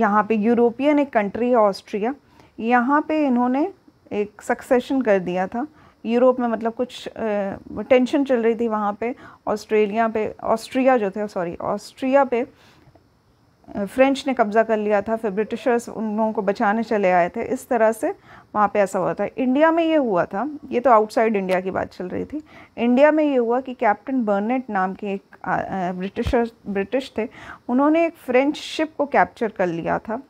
यहाँ पे यूरोपियन एक कंट्री है ऑस्ट्रिया यहाँ पे इन्होंने एक सक्सेशन कर दिया था यूरोप में मतलब कुछ टेंशन चल रही थी वहाँ पे ऑस्ट्रेलिया पे ऑस्ट्रिया जो थे सॉरी ऑस्ट्रिया पे फ्रेंच ने कब्ज़ा कर लिया था फिर ब्रिटिशर्स उन लोगों को बचाने चले आए थे इस तरह से वहाँ पे ऐसा हुआ था इंडिया में ये हुआ था ये तो आउटसाइड इंडिया की बात चल रही थी इंडिया में ये हुआ कि कैप्टन बर्नेट नाम के एक ब्रिटिशर ब्रिटिश थे उन्होंने एक फ्रेंच शिप को कैप्चर कर लिया था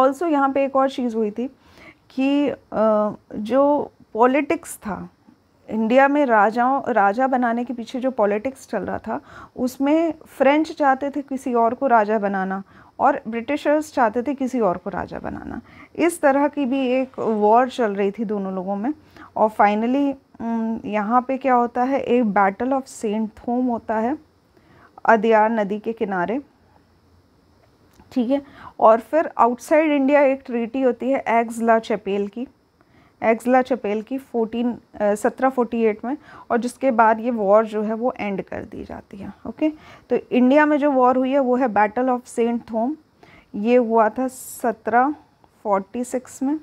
ऑल्सो यहाँ पे एक और चीज़ हुई थी कि जो पॉलिटिक्स था इंडिया में राजाओं राजा बनाने के पीछे जो पॉलिटिक्स चल रहा था उसमें फ्रेंच चाहते थे किसी और को राजा बनाना और ब्रिटिशर्स चाहते थे किसी और को राजा बनाना इस तरह की भी एक वॉर चल रही थी दोनों लोगों में और फाइनली यहाँ पे क्या होता है एक बैटल ऑफ सेंट थोम होता है अदियार नदी के किनारे ठीक है और फिर आउटसाइड इंडिया एक ट्रीटी होती है एग्जला चपेल की एग्जला चपेल की फोर्टीन सत्रह फोर्टी एट में और जिसके बाद ये वॉर जो है वो एंड कर दी जाती है ओके तो इंडिया में जो वॉर हुई है वो है बैटल ऑफ सेंट थोम ये हुआ था सत्रह फोर्टी सिक्स में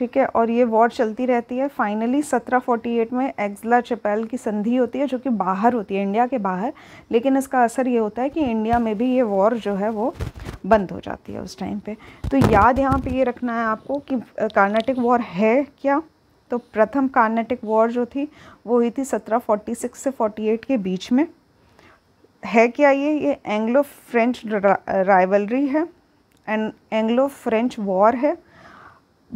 ठीक है और ये वॉर चलती रहती है फाइनली 1748 में एक्जला चपेल की संधि होती है जो कि बाहर होती है इंडिया के बाहर लेकिन इसका असर ये होता है कि इंडिया में भी ये वॉर जो है वो बंद हो जाती है उस टाइम पे तो याद यहाँ पे ये रखना है आपको कि कार्नाटिक वॉर है क्या तो प्रथम कार्नाटिक वॉर जो थी वो हुई थी सत्रह से फोर्टी के बीच में है क्या ये ये एंग्लो फ्रेंच राइवलरी है एंड एंग्लो फ्रेंच वॉर है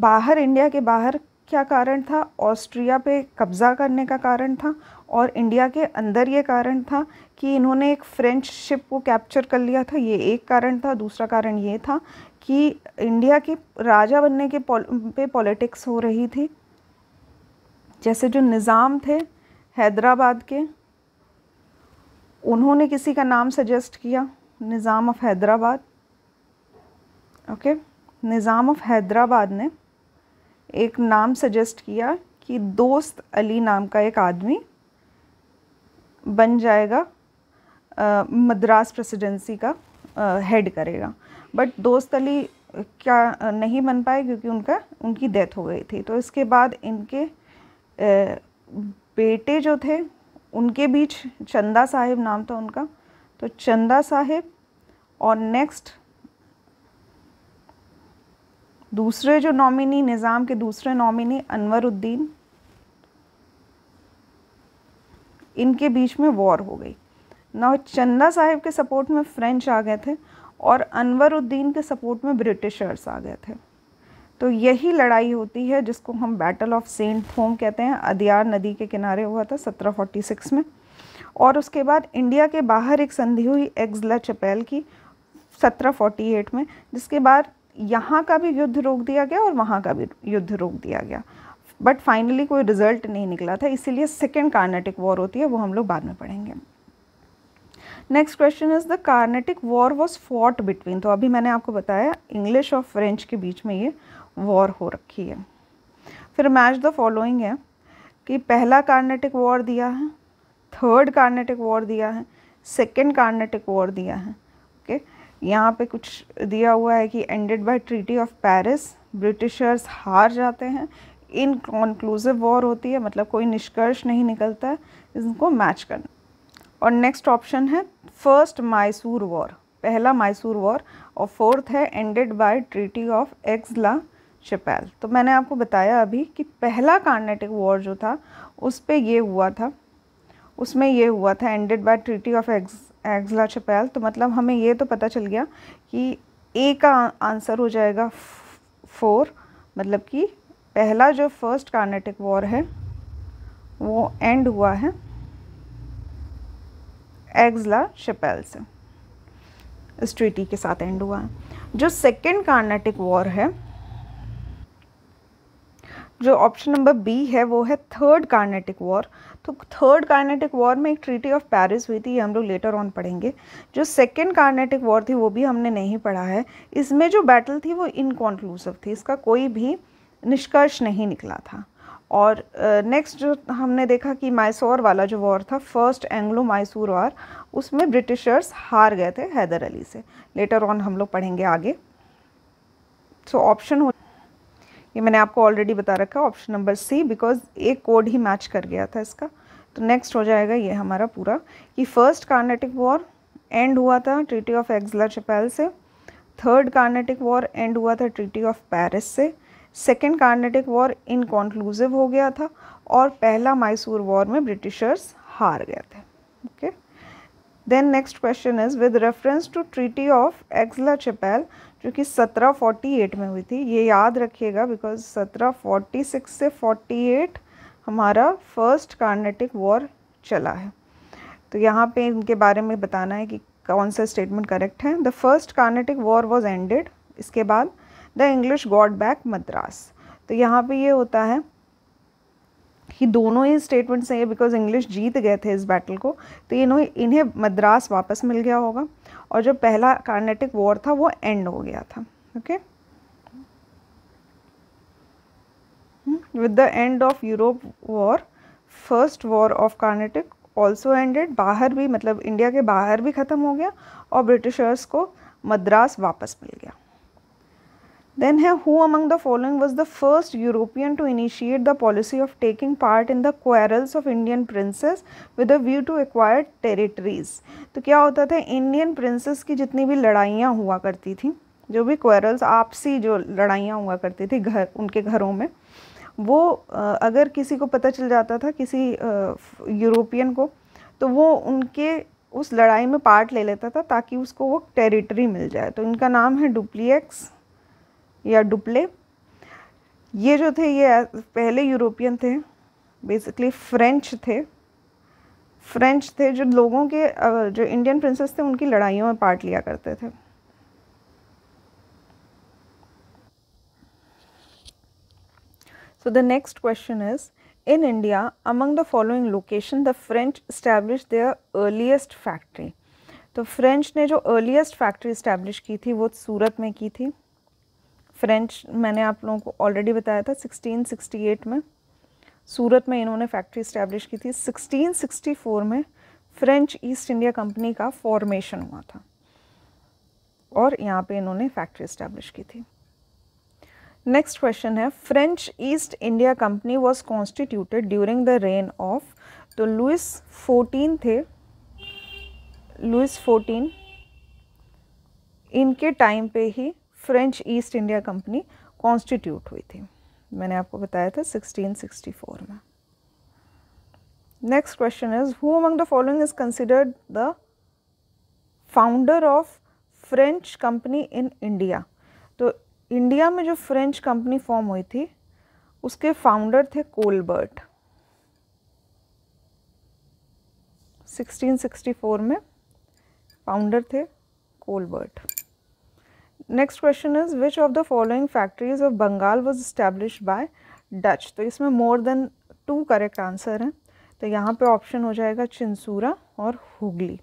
बाहर इंडिया के बाहर क्या कारण था ऑस्ट्रिया पे कब्ज़ा करने का कारण था और इंडिया के अंदर ये कारण था कि इन्होंने एक फ्रेंच शिप को कैप्चर कर लिया था ये एक कारण था दूसरा कारण ये था कि इंडिया के राजा बनने के पॉल, पे पॉलिटिक्स हो रही थी जैसे जो निज़ाम थे हैदराबाद के उन्होंने किसी का नाम सजेस्ट किया Nizam of Hyderabad okay Nizam of Hyderabad ने एक नाम सजेस्ट किया कि दोस्त अली नाम का एक आदमी बन जाएगा मद्रास प्रेसिडेंसी का हेड करेगा बट दोस्त अली क्या नहीं बन पाए क्योंकि उनका उनकी डेथ हो गई थी तो इसके बाद इनके बेटे जो थे उनके बीच चंदा साहिब नाम था उनका तो चंदा साहिब और नेक्स्ट दूसरे जो नॉमिनी निज़ाम के दूसरे नॉमिनी अनवरुद्दीन इनके बीच में वॉर हो गई नौ चंदा साहिब के सपोर्ट में फ्रेंच आ गए थे और अनवरुद्दीन के सपोर्ट में ब्रिटिशर्स आ गए थे तो यही लड़ाई होती है जिसको हम बैटल ऑफ सेंट थोम कहते हैं अदियार नदी के किनारे हुआ था 1746 में और उसके बाद इंडिया के बाहर एक संधि हुई एग्जला चपेल की 1748 में जिसके बाद यहाँ का भी युद्ध रोक दिया गया और वहाँ का भी युद्ध रोक दिया गया बट फाइनली कोई रिजल्ट नहीं निकला था इसीलिए सेकेंड कार्नेटिक वॉर होती है वो हम लोग बाद में पढ़ेंगे next question is the Carnatic war was fought between तो अभी मैंने आपको बताया इंग्लिश और फ्रेंच के बीच में ये वॉर हो रखी है फिर मैच द फॉलोइंग है कि पहला कार्नेटिक वॉर दिया है थर्ड कार्नेटिक वॉर दिया है सेकेंड कार्नेटिक वॉर दिया है ओके okay? यहाँ पे कुछ दिया हुआ है कि ended by treaty of Paris Britishers हार जाते हैं कॉन्क्लूसिव वॉर होती है मतलब कोई निष्कर्ष नहीं निकलता है इनको मैच करना और नेक्स्ट ऑप्शन है फर्स्ट मैसूर वॉर पहला मैसूर वॉर और फोर्थ है ended by treaty of Aix la Chapelle तो मैंने आपको बताया अभी कि पहला कार्नेटिक वॉर जो था उस पर ये हुआ था उसमें ये हुआ था ended by treaty of Aix Aix la Chapelle तो मतलब हमें ये तो पता चल गया कि ए का आंसर हो जाएगा फोर मतलब कि पहला जो फर्स्ट कार्नेटिक वॉर है वो एंड हुआ है एग्जला शपेल से स्ट्रीटी के साथ एंड हुआ है जो सेकेंड कार्नेटिक वॉर है जो ऑप्शन नंबर बी है वो है थर्ड कार्नेटिक वॉर तो थर्ड कार्नेटिक वॉर में एक ट्रीटी ऑफ पेरिस हुई थी ये हम लोग लेटर ऑन पढ़ेंगे जो सेकेंड कार्नेटिक वॉर थी वो भी हमने नहीं पढ़ा है इसमें जो बैटल थी वो इनकॉन्क्लूसिव थी इसका कोई भी निष्कर्ष नहीं निकला था और नेक्स्ट uh, जो हमने देखा कि मैसूर वाला जो वॉर था फर्स्ट एंग्लो मैसूर वॉर उसमें ब्रिटिशर्स हार गए थे हैदर अली से लेटर ऑन हम लोग पढ़ेंगे आगे सो so, ऑप्शन हो ये मैंने आपको ऑलरेडी बता रखा है ऑप्शन नंबर सी बिकॉज एक कोड ही मैच कर गया था इसका तो नेक्स्ट हो जाएगा ये हमारा पूरा कि फर्स्ट कार्नेटिक वॉर एंड हुआ था ट्रीटी ऑफ एग्जला चपैल से थर्ड कार्नेटिक वॉर एंड हुआ था ट्रीटी ऑफ पेरिस से सेकेंड कार्नेटिक वॉर इनकॉन्क्लूसिव हो गया था और पहला मैसूर वॉर में ब्रिटिशर्स हार गए थे okay then next question is with reference to treaty of Aix la Chapelle जो कि 1748 में हुई थी ये याद रखिएगा बिकॉज 1746 से 48 हमारा फर्स्ट कार्नेटिक वॉर चला है तो यहाँ पे इनके बारे में बताना है कि कौन सा स्टेटमेंट करेक्ट है the first Carnatic war was ended इसके बाद the English got back Madras तो यहाँ पे ये होता है ही दोनों ही स्टेटमेंट सही है बिकॉज इंग्लिश जीत गए थे इस बैटल को तो इन्होंने इन्हें मद्रास वापस मिल गया होगा और जो पहला कार्नेटिक वॉर था वो एंड हो गया था okay with the end of Europe war first war of Carnatic also ended बाहर भी मतलब इंडिया के बाहर भी ख़त्म हो गया और ब्रिटिशर्स को मद्रास वापस मिल गया देन है who among the following was the first European to initiate the policy of taking part in the quarrels of Indian princes with a view to acquire territories तो क्या होता था इंडियन प्रिंसेस की जितनी भी लड़ाइयाँ हुआ करती थी जो भी क्वेरल्स आपसी जो लड़ाइयाँ हुआ करती थी घर उनके घरों में वो अगर किसी को पता चल जाता था किसी यूरोपियन को तो वो उनके उस लड़ाई में पार्ट ले लेता था ताकि उसको वो टेरिटरी मिल जाए तो इनका नाम है डुप्लीक्स या डुपले ये जो थे ये पहले यूरोपियन थे बेसिकली फ्रेंच थे फ्रेंच थे जो लोगों के जो इंडियन प्रिंसेस थे उनकी लड़ाइयों में पार्ट लिया करते थे so the next question is in India among the following location the French establish their earliest factory तो फ्रेंच ने जो अर्लीस्ट फैक्ट्री स्टैब्लिश की थी वो सूरत में की थी फ्रेंच मैंने आप लोगों को ऑलरेडी बताया था 1668 में सूरत में इन्होंने फैक्ट्री इस्टेब्लिश की थी 1664 में फ्रेंच ईस्ट इंडिया कंपनी का फॉर्मेशन हुआ था और यहाँ पे इन्होंने फैक्ट्री इस्टेब्लिश की थी नेक्स्ट क्वेश्चन है French East India company was constituted during the reign of तो लुइस फोर्टीन थे लुइस फोर्टीन इनके टाइम पे ही French East India company constitute हुई थी मैंने आपको बताया था 1664 में next question is who among the following is considered the founder of French company in India तो इंडिया में जो फ्रेंच कंपनी फॉर्म हुई थी उसके फाउंडर थे कोलबर्ट 1664 में फाउंडर थे Colbert next question is which of the following factories of Bengal was establish by Dutch तो इसमें more than two correct answer हैं तो यहाँ पे ऑप्शन हो जाएगा चिंसूरा और हुगली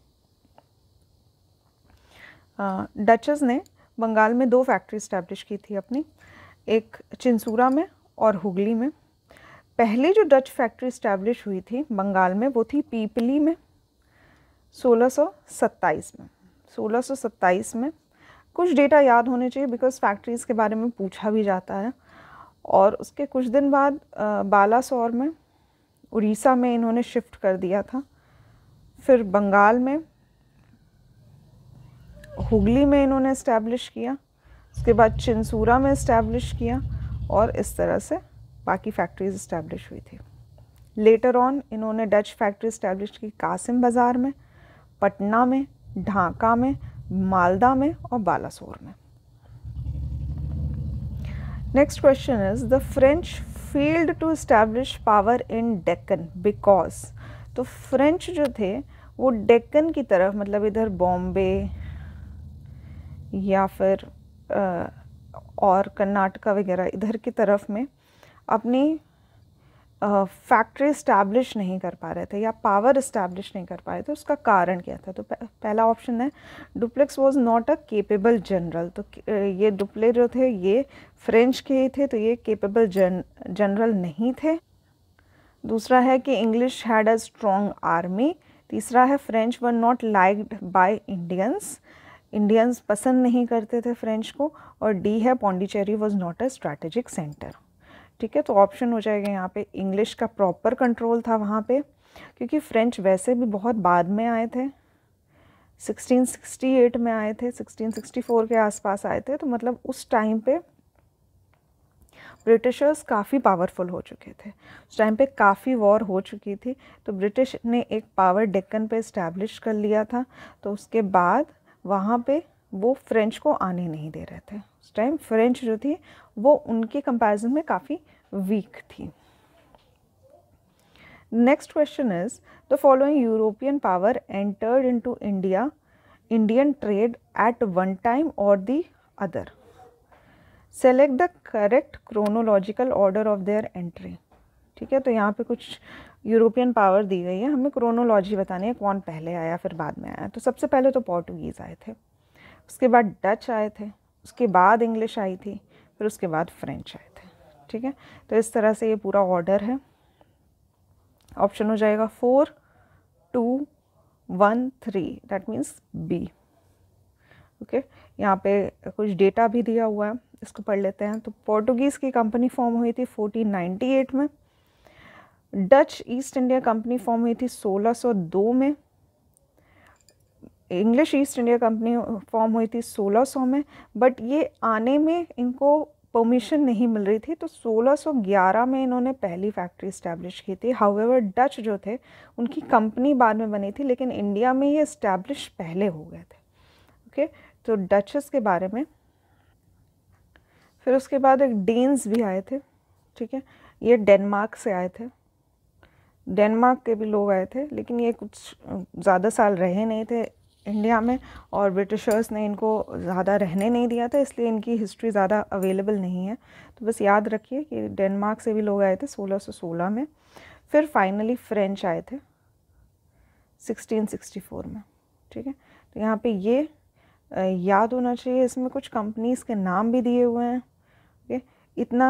डचेस uh, ने बंगाल में दो फैक्ट्री इस्टेब्लिश की थी अपनी एक चिंसूरा में और हुगली में पहली जो डच फैक्ट्री इस्टेब्लिश हुई थी बंगाल में वो थी पीपली में 1627 में 1627 में कुछ डेटा याद होने चाहिए बिकॉज फैक्ट्रीज़ के बारे में पूछा भी जाता है और उसके कुछ दिन बाद बालासोर में उड़ीसा में इन्होंने शिफ्ट कर दिया था फिर बंगाल में हुगली में इन्होंने इस्टेब्लिश किया उसके बाद चिंसूरा में इस्टेब्लिश किया और इस तरह से बाकी फैक्ट्रीज इस्टेब्लिश हुई थी लेटर ऑन इन्होंने डच फैक्ट्री इस्टेब्लिश की कासिम बाज़ार में पटना में ढाका में मालदा में और बालासोर में next question is the French failed to establish power in Deccan because तो फ्रेंच जो थे वो डेक्कन की तरफ मतलब इधर बॉम्बे या फिर आ, और कर्नाटका वगैरह इधर की तरफ में अपनी फैक्ट्री इस्टेब्लिश नहीं कर पा रहे थे या पावर इस्टेब्लिश नहीं कर पा रहे थे उसका कारण क्या था तो पह, पहला ऑप्शन है Dupleix was not a capable general तो ये डुप्ले जो थे ये फ्रेंच के ही थे तो ये केपेबल जन जनरल नहीं थे दूसरा है कि English had a strong army तीसरा है French were not liked by Indians Indians पसंद नहीं करते थे फ्रेंच को और डी है Pondicherry was not a strategic centre ठीक है तो ऑप्शन हो जाएगा यहाँ पे इंग्लिश का प्रॉपर कंट्रोल था वहाँ पे क्योंकि फ्रेंच वैसे भी बहुत बाद में आए थे 1668 में आए थे 1664 के आसपास आए थे तो मतलब उस टाइम पे ब्रिटिशर्स काफ़ी पावरफुल हो चुके थे उस टाइम पे काफ़ी वॉर हो चुकी थी तो ब्रिटिश ने एक पावर डेक्कन पे इस्टेब्लिश कर लिया था तो उसके बाद वहाँ पे वो फ्रेंच को आने नहीं दे रहे थे टाइम फ्रेंच जो थी वो उनके कंपैरिजन में काफ़ी वीक थी next question is the following European power entered into India Indian trade at one time और the other select the correct chronological order of their entry ठीक है तो यहाँ पे कुछ यूरोपियन पावर दी गई है हमें क्रोनोलॉजी बतानी है कौन पहले आया फिर बाद में आया तो सबसे पहले तो पोर्टुगीज़ आए थे उसके बाद डच आए थे उसके बाद इंग्लिश आई थी फिर उसके बाद फ्रेंच आए थे ठीक है तो इस तरह से ये पूरा ऑर्डर है ऑप्शन हो जाएगा four two one three that means B okay यहाँ पे कुछ डेटा भी दिया हुआ है इसको पढ़ लेते हैं तो पोर्टुगीज़ की कंपनी फॉर्म हुई थी 1498 में Dutch East India company form हुई थी 1602 में English East India company form हुई थी 1600 में बट ये आने में इनको परमिशन नहीं मिल रही थी तो 1611 में इन्होंने पहली फैक्ट्री इस्टेब्लिश की थी हाउएवर डच जो थे उनकी कंपनी बाद में बनी थी लेकिन इंडिया में ये इस्टेब्लिश पहले हो गए थे ओके okay? तो डचेस के बारे में फिर उसके बाद एक डेन्स भी आए थे ठीक है ये डेनमार्क से आए थे डेनमार्क के भी लोग आए थे लेकिन ये कुछ ज़्यादा साल रहे नहीं थे इंडिया में और ब्रिटिशर्स ने इनको ज़्यादा रहने नहीं दिया था इसलिए इनकी हिस्ट्री ज़्यादा अवेलेबल नहीं है तो बस याद रखिए कि डेनमार्क से भी लोग आए थे सोलह सो में फिर फाइनली फ्रेंच आए थे 1664 में ठीक है तो यहाँ पे ये याद होना चाहिए इसमें कुछ कंपनीज़ के नाम भी दिए हुए हैं इतना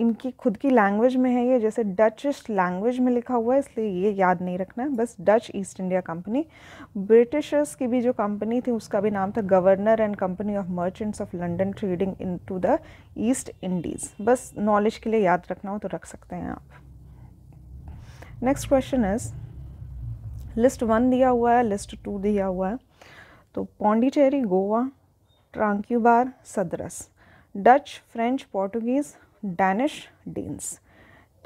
इनकी खुद की लैंग्वेज में है ये जैसे डच लैंग्वेज में लिखा हुआ है इसलिए ये याद नहीं रखना है बस Dutch East India company Britishers की भी जो कंपनी थी उसका भी नाम था governor and company of merchants of London trading into the East Indies बस नॉलेज के लिए याद रखना हो तो रख सकते हैं आप next question is list one दिया हुआ है लिस्ट टू दिया हुआ है तो Pondicherry Goa Tranquebar Sadras Dutch French Portuguese Danish Danes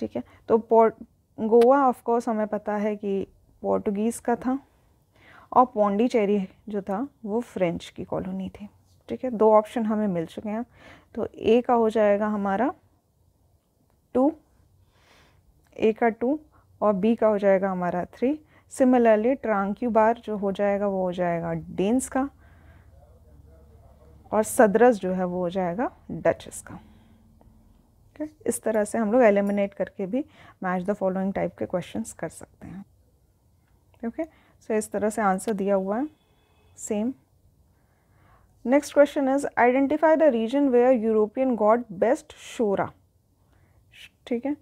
ठीक है तो पोर्ट गोवा ऑफकोर्स हमें पता है कि पोर्टुगीज़ का था और पौंडीचेरी जो था वो फ्रेंच की कॉलोनी थी ठीक है दो ऑप्शन हमें मिल चुके हैं तो ए का हो जाएगा हमारा टू ए का टू और बी का हो जाएगा हमारा थ्री सिमिलरली ट्रांक्यूबार जो हो जाएगा वो हो जाएगा डेंस का और सदरस जो है वो हो जाएगा डच इसका okay? इस तरह से हम लोग एलिमिनेट करके भी मैच द फॉलोइंग टाइप के क्वेश्चंस कर सकते हैं ओके okay? सो so, इस तरह से आंसर दिया हुआ है same next question is identify the region where European got best shora ठीक है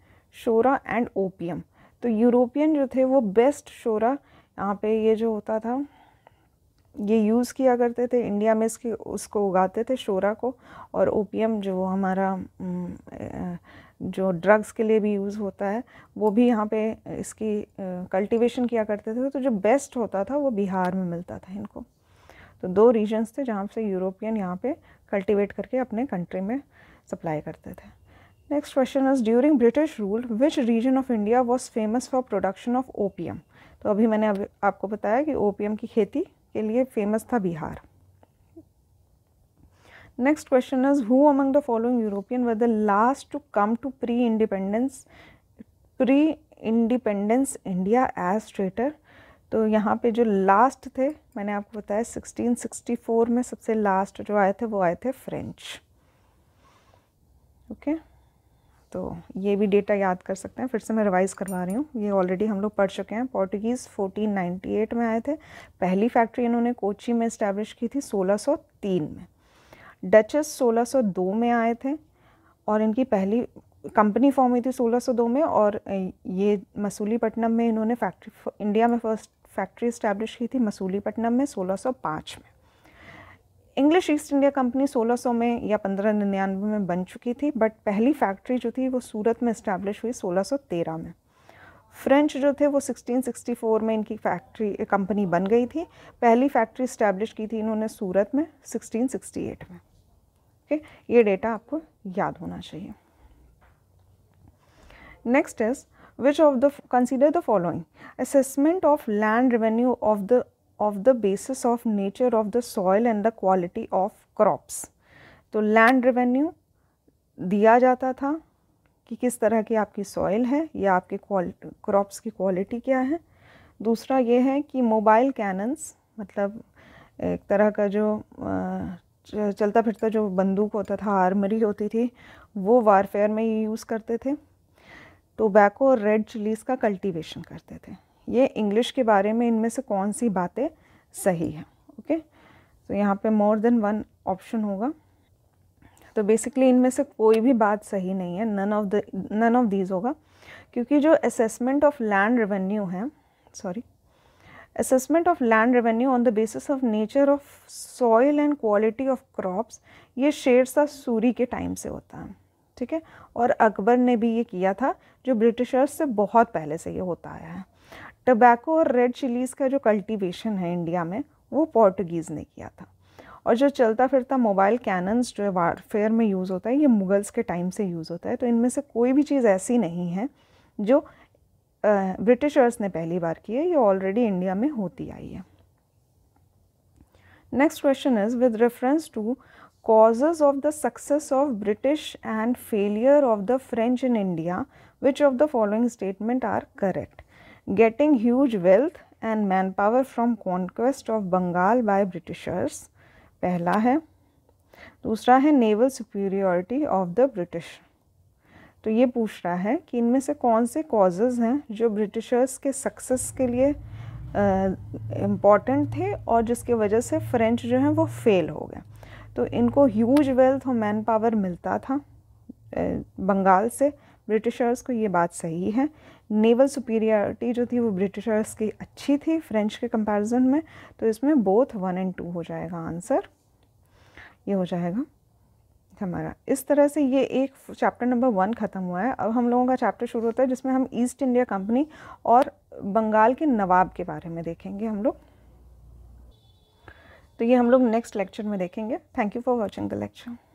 शोरा एंड ओपियम तो यूरोपियन जो थे वो बेस्ट शोरा यहाँ पे ये जो होता था ये यूज़ किया करते थे इंडिया में इसकी उसको उगाते थे शोरा को और ओपीएम जो हमारा जो ड्रग्स के लिए भी यूज़ होता है वो भी यहाँ पे इसकी कल्टीवेशन किया करते थे तो जो बेस्ट होता था वो बिहार में मिलता था इनको तो दो रीजन्स थे जहाँ से यूरोपियन यहाँ पे कल्टीवेट करके अपने कंट्री में सप्लाई करते थे next question is during British rule which region of India was famous for production of opium तो अभी मैंने अभी आपको बताया कि ओपीएम की खेती के लिए फेमस था Bihar next question is who among the following European were the last to come to pre independence pre independence India as trader तो यहाँ पे जो लास्ट थे मैंने आपको बताया 1664 में सबसे लास्ट जो आए थे वो आए थे फ्रेंच ओके okay? तो ये भी डेटा याद कर सकते हैं फिर से मैं रिवाइज़ करवा रही हूँ ये ऑलरेडी हम लोग पढ़ चुके हैं पोर्टुगीज़ 1498 में आए थे पहली फैक्ट्री इन्होंने कोची में इस्टेब्लिश की थी 1603 में डचस 1602 में आए थे और इनकी पहली कंपनी फॉर्म हुई थी 1602 में और ये मसूलीपट्टनम में इन्होंने फैक्ट्री इंडिया में फर्स्ट फैक्ट्री इस्टेब्लिश की थी मसूलीपट्टनम में सोलह में इंग्लिश ईस्ट इंडिया कंपनी 1600 में या 1599 में बन चुकी थी बट पहली फैक्ट्री जो थी वो सूरत में इस्टेब्लिश हुई 1613 में फ्रेंच जो थे वो 1664 में इनकी फैक्ट्री कंपनी बन गई थी पहली फैक्ट्री इस्टेब्लिश की थी इन्होंने सूरत में 1668 में ओके ये डेटा आपको याद होना चाहिए next is which of the consider the following assessment of land revenue of the of the basis of nature of the soil and the quality of crops. तो land revenue दिया जाता था कि किस तरह की आपकी सॉइल है या आपके क्रॉप्स की क्वालिटी क्या है दूसरा ये है कि मोबाइल कैनन्स मतलब एक तरह का जो चलता फिरता जो बंदूक होता था आर्मरी होती थी वो वारफेयर में यूज़ करते थे टोबैको तो और रेड चिलीज़ का कल्टीवेशन करते थे ये इंग्लिश के बारे में इनमें से कौन सी बातें सही है ओके तो यहाँ पे मोर देन वन ऑप्शन होगा तो बेसिकली इनमें से कोई भी बात सही नहीं है none of the none of these होगा क्योंकि जो असेसमेंट ऑफ लैंड रेवेन्यू है sorry assessment of land revenue on the basis of nature of soil and quality of crops ये शेर शाह सूरी के टाइम से होता है ठीक है और अकबर ने भी ये किया था जो ब्रिटिशर्स से बहुत पहले से ये होता आया है टबैको और रेड चिलीज़ का जो कल्टीवेशन है इंडिया में वो पोर्टुगीज़ ने किया था और जो चलता फिरता मोबाइल कैनन्स जो है वारफेयर में यूज़ होता है ये मुगल्स के टाइम से यूज़ होता है तो इनमें से कोई भी चीज़ ऐसी नहीं है जो ब्रिटिशर्स ने पहली बार की है ये ऑलरेडी इंडिया में होती आई है next question is with reference to causes of the success of British and failure of the French in India which of the following statement are correct getting huge wealth and manpower from conquest of Bengal by Britishers पहला है दूसरा है naval superiority of the British तो ये पूछ रहा है कि इनमें से कौन से कॉजेज़ हैं जो ब्रिटिशर्स के सक्सेस के लिए इम्पॉर्टेंट थे और जिसके वजह से फ्रेंच जो हैं वो फेल हो गए तो इनको ह्यूज वेल्थ और मैन पावर मिलता था बंगाल से ब्रिटिशर्स को ये बात सही है नेवल सुपीरियरिटी जो थी वो ब्रिटिशर्स की अच्छी थी फ्रेंच के कंपैरिजन में तो इसमें बोथ वन एंड टू हो जाएगा आंसर ये हो जाएगा हमारा इस तरह से ये एक चैप्टर नंबर वन ख़त्म हुआ है अब हम लोगों का चैप्टर शुरू होता है जिसमें हम ईस्ट इंडिया कंपनी और बंगाल के नवाब के बारे में देखेंगे हम लोग तो ये हम लोग नेक्स्ट लेक्चर में देखेंगे thank you for watching the lecture